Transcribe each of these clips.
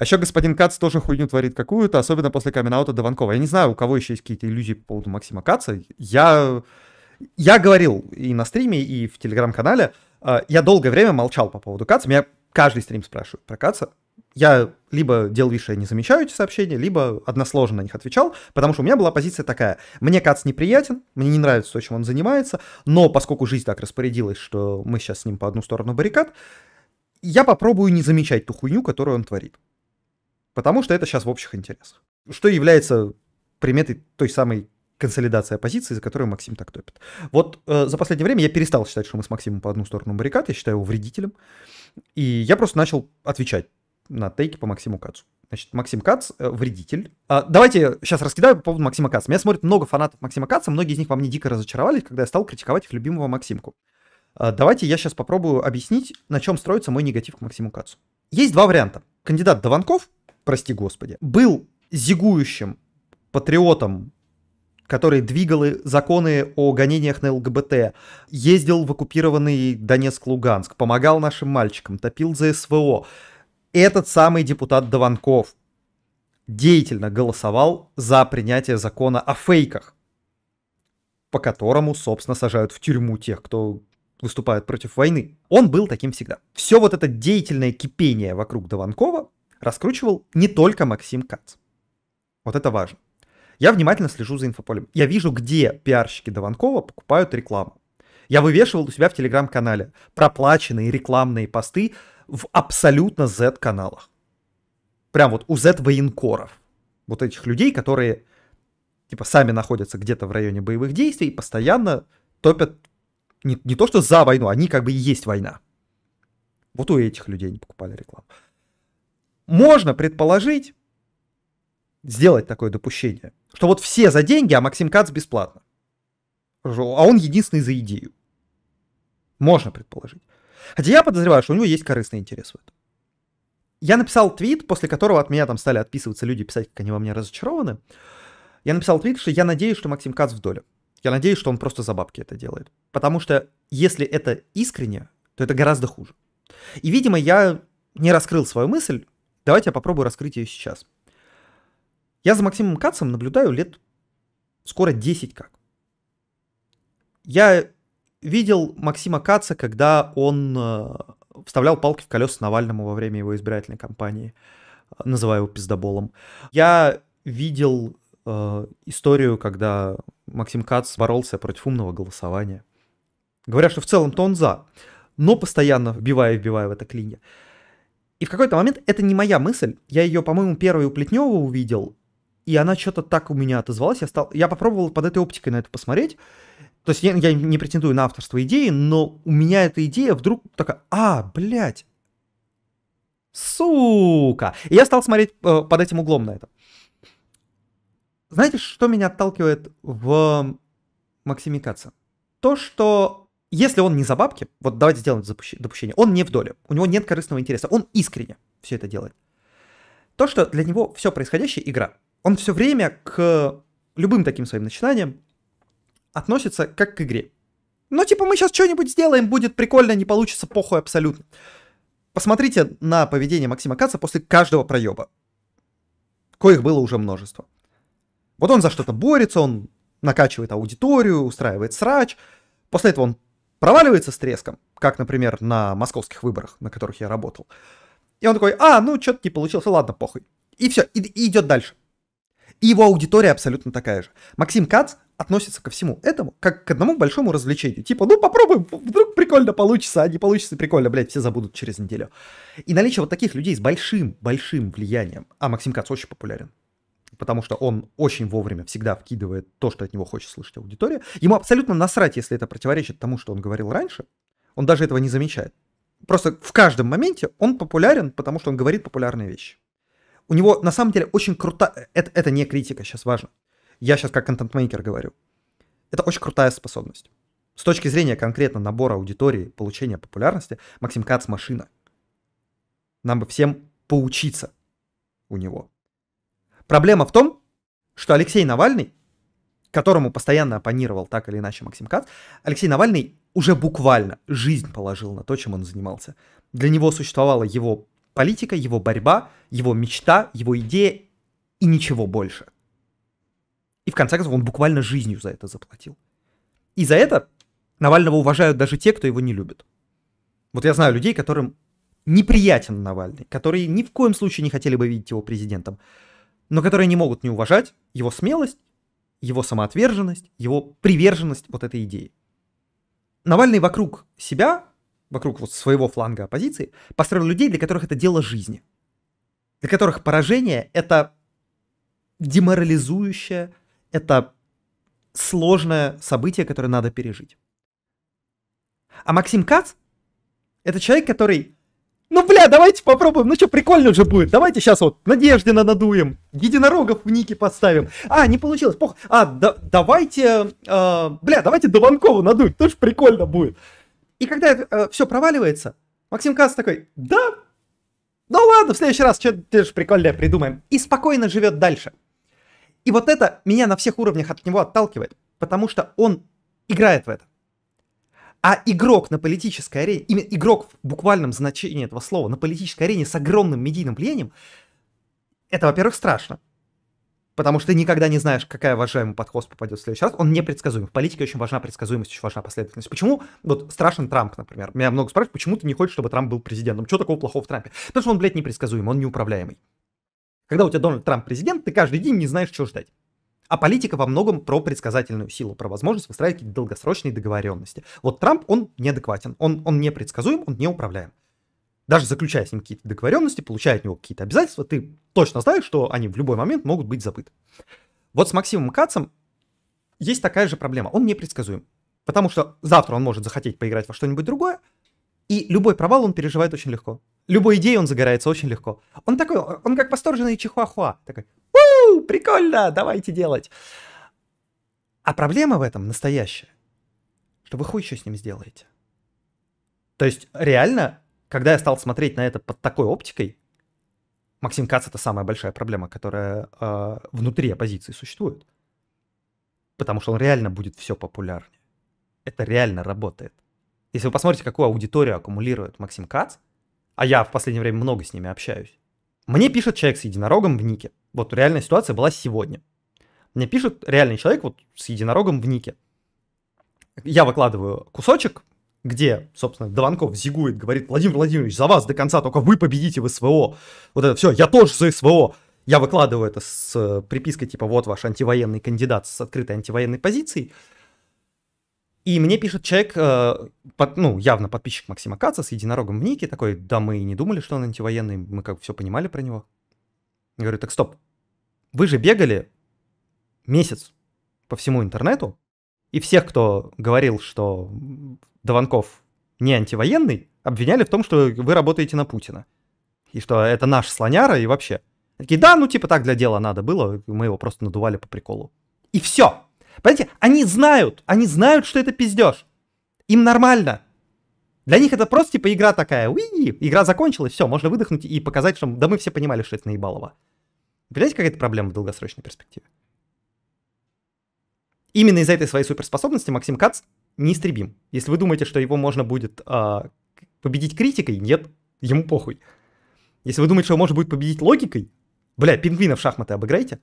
А еще господин Кац тоже хуйню творит какую-то, особенно после камин Даванкова. Я не знаю, у кого еще есть какие-то иллюзии по поводу Максима Каца. Я, я говорил и на стриме, и в телеграм-канале, а, я долгое время молчал по поводу Каца. Меня каждый стрим спрашивает про Каца. Я либо делал вид, что я не замечаю эти сообщения, либо односложно на них отвечал, потому что у меня была позиция такая. Мне Кац неприятен, мне не нравится то, чем он занимается, но поскольку жизнь так распорядилась, что мы сейчас с ним по одну сторону баррикад, я попробую не замечать ту хуйню, которую он творит. Потому что это сейчас в общих интересах. Что является приметой той самой консолидации оппозиции, за которую Максим так топит. Вот э, за последнее время я перестал считать, что мы с Максимом по одну сторону баррикад, я считаю его вредителем. И я просто начал отвечать на тейки по Максиму Кацу. Значит, Максим Кац э, вредитель. А, давайте сейчас раскидаю по поводу Максима Каца. Меня смотрит много фанатов Максима Каца, многие из них во мне дико разочаровались, когда я стал критиковать их любимого Максимку. А, давайте я сейчас попробую объяснить, на чем строится мой негатив к Максиму Кацу. Есть два варианта. Кандидат Даванков прости господи, был зигующим патриотом который двигал законы о гонениях на ЛГБТ, ездил в оккупированный Донецк-Луганск, помогал нашим мальчикам, топил за СВО. Этот самый депутат Дованков деятельно голосовал за принятие закона о фейках, по которому, собственно, сажают в тюрьму тех, кто выступает против войны. Он был таким всегда. Все вот это деятельное кипение вокруг Дованкова раскручивал не только Максим Кац. Вот это важно. Я внимательно слежу за инфополем. Я вижу, где пиарщики Дованкова покупают рекламу. Я вывешивал у себя в телеграм-канале проплаченные рекламные посты в абсолютно Z-каналах. Прям вот у Z-военкоров. Вот этих людей, которые типа сами находятся где-то в районе боевых действий и постоянно топят не, не то что за войну, они как бы и есть война. Вот у этих людей не покупали рекламу можно предположить, сделать такое допущение, что вот все за деньги, а Максим Кац бесплатно. А он единственный за идею. Можно предположить. Хотя я подозреваю, что у него есть корыстный интерес в этом. Я написал твит, после которого от меня там стали отписываться люди, писать, как они во мне разочарованы. Я написал твит, что я надеюсь, что Максим Кац в доле. Я надеюсь, что он просто за бабки это делает. Потому что если это искренне, то это гораздо хуже. И, видимо, я не раскрыл свою мысль, Давайте я попробую раскрыть ее сейчас. Я за Максимом Кацем наблюдаю лет скоро 10 как. Я видел Максима Каца, когда он э, вставлял палки в колеса Навальному во время его избирательной кампании, э, называя его пиздоболом. Я видел э, историю, когда Максим Кац боролся против умного голосования. говоря, что в целом-то он за, но постоянно вбивая и вбивая в это клинья. И в какой-то момент это не моя мысль. Я ее, по-моему, первой у Плетнева увидел, и она что-то так у меня отозвалась. Я, стал... я попробовал под этой оптикой на это посмотреть. То есть я, я не претендую на авторство идеи, но у меня эта идея вдруг такая, а, блядь, сука. И я стал смотреть э, под этим углом на это. Знаете, что меня отталкивает в Максимикаце? То, что если он не за бабки, вот давайте сделаем допущение, он не в доле, у него нет корыстного интереса, он искренне все это делает. То, что для него все происходящее игра, он все время к любым таким своим начинаниям относится как к игре. Ну, типа, мы сейчас что-нибудь сделаем, будет прикольно, не получится, похуй абсолютно. Посмотрите на поведение Максима Каца после каждого проеба, коих было уже множество. Вот он за что-то борется, он накачивает аудиторию, устраивает срач, после этого он проваливается с треском, как, например, на московских выборах, на которых я работал. И он такой, а, ну, что-то не получилось, ладно, похуй. И все, и, и идет дальше. И его аудитория абсолютно такая же. Максим Кац относится ко всему этому как к одному большому развлечению. Типа, ну попробуем, вдруг прикольно получится, а не получится прикольно, блядь, все забудут через неделю. И наличие вот таких людей с большим, большим влиянием, а Максим Кац очень популярен, потому что он очень вовремя всегда вкидывает то, что от него хочет слышать аудитория. Ему абсолютно насрать, если это противоречит тому, что он говорил раньше. Он даже этого не замечает. Просто в каждом моменте он популярен, потому что он говорит популярные вещи. У него на самом деле очень круто... Э, это, это не критика, сейчас важно. Я сейчас как контент-мейкер говорю. Это очень крутая способность. С точки зрения конкретно набора аудитории, получения популярности, Максим Кац машина. Нам бы всем поучиться у него. Проблема в том, что Алексей Навальный, которому постоянно оппонировал так или иначе Максим Кац, Алексей Навальный уже буквально жизнь положил на то, чем он занимался. Для него существовала его политика, его борьба, его мечта, его идея и ничего больше. И в конце концов он буквально жизнью за это заплатил. И за это Навального уважают даже те, кто его не любит. Вот я знаю людей, которым неприятен Навальный, которые ни в коем случае не хотели бы видеть его президентом, но которые не могут не уважать его смелость, его самоотверженность, его приверженность вот этой идее. Навальный вокруг себя, вокруг вот своего фланга оппозиции, построил людей, для которых это дело жизни, для которых поражение — это деморализующее, это сложное событие, которое надо пережить. А Максим Кац — это человек, который ну, бля, давайте попробуем. Ну что, прикольно же будет. Давайте сейчас вот Надеждина надуем. Единорогов в ники поставим. А, не получилось. Пох... А, да, давайте... Э, бля, давайте Дованкову надуем. Тоже прикольно будет. И когда э, все проваливается, Максим Кац такой, да, ну ладно, в следующий раз что-то же прикольное придумаем. И спокойно живет дальше. И вот это меня на всех уровнях от него отталкивает, потому что он играет в это. А игрок на политической арене, именно игрок в буквальном значении этого слова, на политической арене с огромным медийным влиянием, это, во-первых, страшно. Потому что ты никогда не знаешь, какая уважаемый подход попадет в следующий раз. Он непредсказуем. В политике очень важна предсказуемость, очень важна последовательность. Почему? Вот страшен Трамп, например. Меня много спрашивают, почему ты не хочешь, чтобы Трамп был президентом? Что такого плохого в Трампе? Потому что он, блядь, непредсказуем, он неуправляемый. Когда у тебя Дональд Трамп президент, ты каждый день не знаешь, что ждать. А политика во многом про предсказательную силу, про возможность выстраивать какие-то долгосрочные договоренности. Вот Трамп, он неадекватен, он, он непредсказуем, он неуправляем. Даже заключая с ним какие-то договоренности, получая от него какие-то обязательства, ты точно знаешь, что они в любой момент могут быть забыты. Вот с Максимом Кацем есть такая же проблема. Он непредсказуем. Потому что завтра он может захотеть поиграть во что-нибудь другое, и любой провал он переживает очень легко. Любой идеей он загорается очень легко. Он такой, он как восторженный чихуахуа. Такой, прикольно, давайте делать. А проблема в этом настоящая, что вы хуй еще с ним сделаете. То есть реально, когда я стал смотреть на это под такой оптикой, Максим Кац это самая большая проблема, которая э, внутри оппозиции существует. Потому что он реально будет все популярнее. Это реально работает. Если вы посмотрите, какую аудиторию аккумулирует Максим Кац, а я в последнее время много с ними общаюсь, мне пишет человек с единорогом в нике. Вот реальная ситуация была сегодня. Мне пишет реальный человек вот с единорогом в нике. Я выкладываю кусочек, где, собственно, Дованков зигует, говорит, Владимир Владимирович, за вас до конца, только вы победите в СВО. Вот это все, я тоже за СВО. Я выкладываю это с э, припиской типа «Вот ваш антивоенный кандидат с открытой антивоенной позицией». И мне пишет человек, э, под, ну, явно подписчик Максима Каца с единорогом в нике, такой, да мы и не думали, что он антивоенный, мы как все понимали про него. Я говорю, так стоп, вы же бегали месяц по всему интернету, и всех, кто говорил, что Дованков не антивоенный, обвиняли в том, что вы работаете на Путина. И что это наш слоняра и вообще. такие, да, ну типа так для дела надо было, мы его просто надували по приколу. И все. Понимаете, они знают, они знают, что это пиздеж. Им нормально. Для них это просто типа игра такая, уи, игра закончилась, все, можно выдохнуть и показать, что да мы все понимали, что это наебалово. Понимаете, какая это проблема в долгосрочной перспективе? Именно из-за этой своей суперспособности Максим Кац неистребим. Если вы думаете, что его можно будет а, победить критикой, нет, ему похуй. Если вы думаете, что его можно будет победить логикой, бля, пингвина в шахматы обыграйте.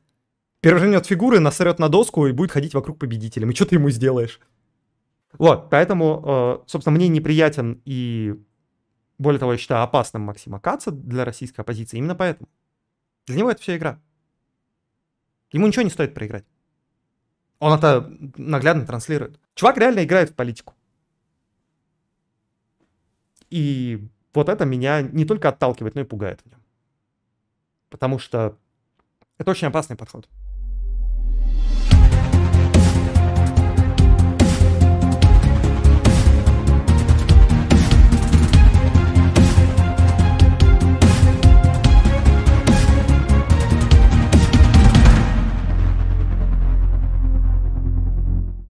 Перевернет фигуры, насрет на доску и будет ходить вокруг победителя. И что ты ему сделаешь? Вот, поэтому, а, собственно, мне неприятен и, более того, я считаю опасным Максима Каца для российской оппозиции именно поэтому. Для него это все игра. Ему ничего не стоит проиграть. Он это наглядно транслирует. Чувак реально играет в политику. И вот это меня не только отталкивает, но и пугает в нем. Потому что это очень опасный подход.